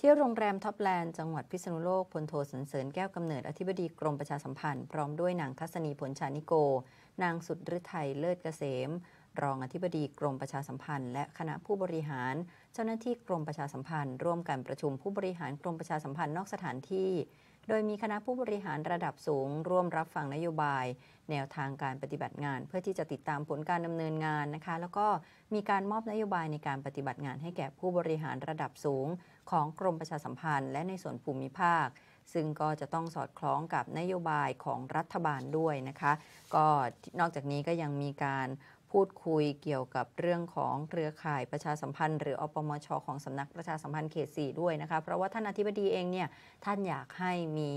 ที่โรงแรมท็อปแลนด์จังหวัดพิษณุโลกพลโทสันเสริญแก้วกำเนิดอธิบดีกรมประชาสัมพันธ์พร้อมด้วยนางทัศนีผลชานิโก นางสุดฤทัยเลิศเกษม รองอธิบดีกรมประชาสัมพันธ์ และคณะผู้บริหาร เจ้าหน้าที่กรมประชาสัมพันธ์ร่วมกันประชุมผู้บริหารกรมประชาสัมพันธ์นอกสถานที่โดยมีคณะผู้บริหารระดับสูง ร่วมรับฟังนโยบาย แนวทางการปฏิบัติงานเพื่อที่จะติดตามผลการดำเนินงานนะคะ แล้วก็มีการมอบนโยบายในการปฏิบัติงาน ให้แก่ผู้บริหารระดับสูงของกรมประชาสัมพันธ์ และในส่วนภูมิภาค ซึ่งก็จะต้องสอดคล้องกับนโยบายของรัฐบาลด้วยนะคะ ก็นอกจากนี้ก็ยังมีการพูดคุยเกี่ยวกับเรื่องของเครือข่ายประชาสัมพันธ์ หรืออปมชของสำนักประชาสัมพันธ์เขตสี่ด้วยนะคะเพราะว่าท่านอธิบดีเองเนี่ยท่านอยากให้มี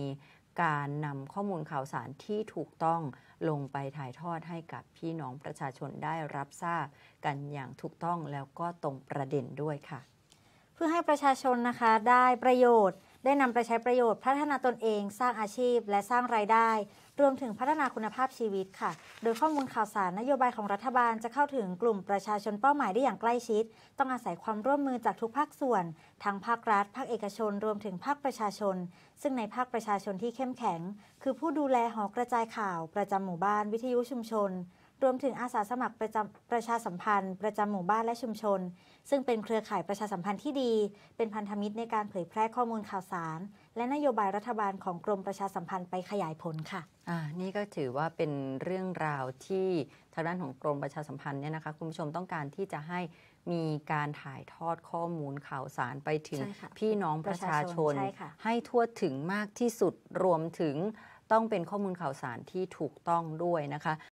การนำข้อมูลข่าวสารที่ถูกต้องลงไปถ่ายทอดให้กับพี่น้องประชาชนได้รับทราบกันอย่างถูกต้องแล้วก็ตรงประเด็นด้วยค่ะ เพื่อให้ประชาชนนะคะได้ประโยชน์ได้นำไปใช้ประโยชน์พัฒนาตนเอง สร้างอาชีพและสร้างรายได้ รวมถึงพัฒนาคุณภาพชีวิตค่ะ โดยข้อมูลข่าวสารนโยบายของรัฐบาลจะเข้าถึงกลุ่มประชาชนเป้าหมายได้อย่างใกล้ชิด ต้องอาศัยความร่วมมือจากทุกภาคส่วน ทั้งภาครัฐ ภาคเอกชนรวมถึงภาคประชาชน ซึ่งในภาคประชาชนที่เข้มแข็ง คือผู้ดูแลหอกระจายข่าวประจำหมู่บ้าน วิทยุชุมชนรวมถึงอาสาสมัครประจประชาสัมพันธ์ ประจำหมู่บ้านและชุมชน ซึ่งเป็นเครือข่ายประชาสัมพันธ์ที่ดี เป็นพันธมิตรในการเผยแพร่ข้อมูลข่าวสาร และนโยบายรัฐบาลของกรมประชาสัมพันธ์ไปขยายผลค่ะอ่านี่ก็ถือว่าเป็นเรื่องราวที่ทางด้านของกรมประชาสัมพันธ์เนี่ยนะคะคุณผู้ชมต้องการที่จะให้มีการถ่ายทอดข้อมูลข่าวสารไปถึงพี่น้องประชาชน ให้ทั่วถึงมากที่สุดรวมถึงต้องเป็นข้อมูลข่าวสารที่ถูกต้องด้วยนะคะ